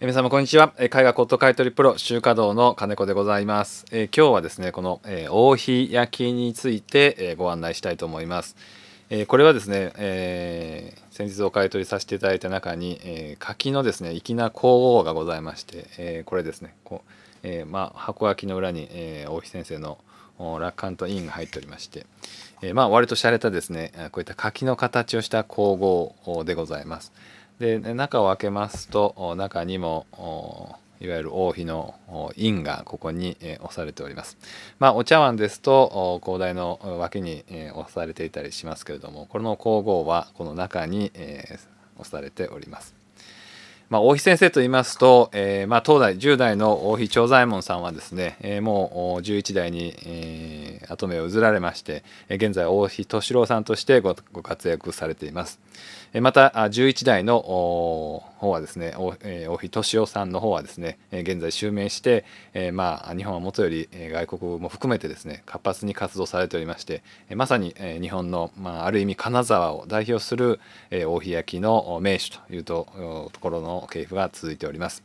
皆様こんにちは絵画骨董買取プロ中華道の金子でございます、えー、今日はですねこの、えー、大日焼きについて、えー、ご案内したいと思います、えー、これはですね、えー、先日お買い取りさせていただいた中に、えー、柿のですね粋な皇后がございまして、えー、これですねこう、えー、まあ箱焼きの裏に、えー、大日先生の楽観と印が入っておりまして、えー、まあ割と洒落たですねこういった柿の形をした皇后でございます、で中を開けますと中にもいわゆる王妃の印がここに押されております。まあ、お茶碗ですと広大の脇に押されていたりしますけれどもこの皇后はこの中に押されております。まあ、妃先生と言いますと、えー、まあ、当代10代の王妃長左衛門さんはですね、えー、もう11代に、えー跡目を譲られまして現在大日敏郎さんとしてご活躍されていますまた11代の方はですね大日敏夫さんの方はですね現在襲名して、えー、まあ日本はもとより外国も含めてですね活発に活動されておりましてまさに日本の、まあ、ある意味金沢を代表する大日焼の名手というところの系譜が続いております。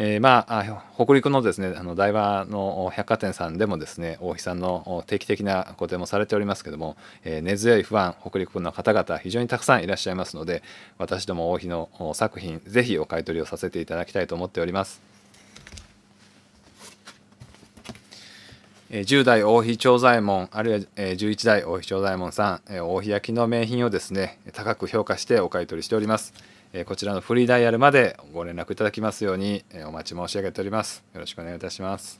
えー、まあ北陸のですねあの台場の百貨店さんでもですね大日さんの定期的な個展もされておりますけども、えー、根強い不安北陸の方々非常にたくさんいらっしゃいますので私ども大日の作品ぜひお買い取りをさせていただきたいと思っております。10代大妃長左衛門あるいは11代大妃長左衛門さん大肥焼の名品をですね高く評価してお買い取りしておりますこちらのフリーダイヤルまでご連絡いただきますようにお待ち申し上げておりますよろしくお願いいたします